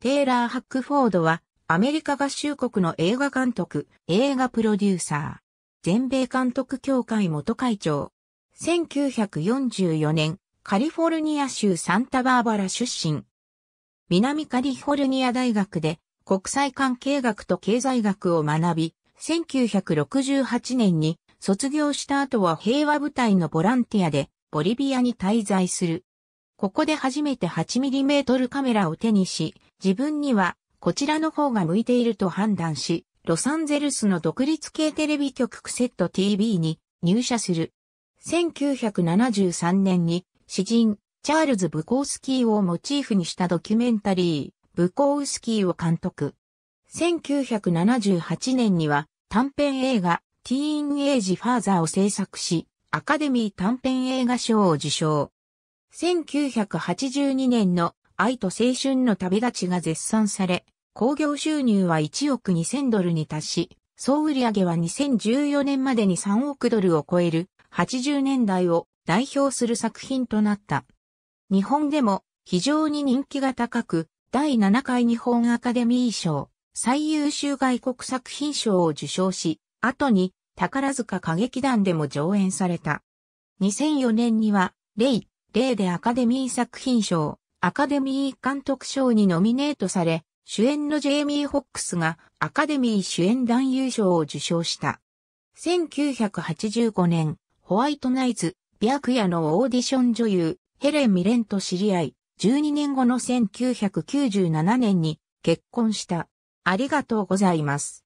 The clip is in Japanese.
テイラー・ハックフォードは、アメリカ合衆国の映画監督、映画プロデューサー、全米監督協会元会長。1944年、カリフォルニア州サンタバーバラ出身。南カリフォルニア大学で国際関係学と経済学を学び、1968年に卒業した後は平和部隊のボランティアでボリビアに滞在する。ここで初めて 8mm カメラを手にし、自分にはこちらの方が向いていると判断し、ロサンゼルスの独立系テレビ局クセット TV に入社する。1973年に詩人チャールズ・ブコウスキーをモチーフにしたドキュメンタリー、ブコウスキーを監督。1978年には短編映画、ティーンエイジ・ファーザーを制作し、アカデミー短編映画賞を受賞。1982年の愛と青春の旅立ちが絶賛され、興行収入は1億2000ドルに達し、総売上は2014年までに3億ドルを超える80年代を代表する作品となった。日本でも非常に人気が高く、第7回日本アカデミー賞最優秀外国作品賞を受賞し、後に宝塚歌劇団でも上演された。2004年には、レイ、例でアカデミー作品賞、アカデミー監督賞にノミネートされ、主演のジェイミー・ホックスがアカデミー主演男優賞を受賞した。1985年、ホワイトナイズ、ビアクヤのオーディション女優、ヘレン・ミレンと知り合い、12年後の1997年に結婚した。ありがとうございます。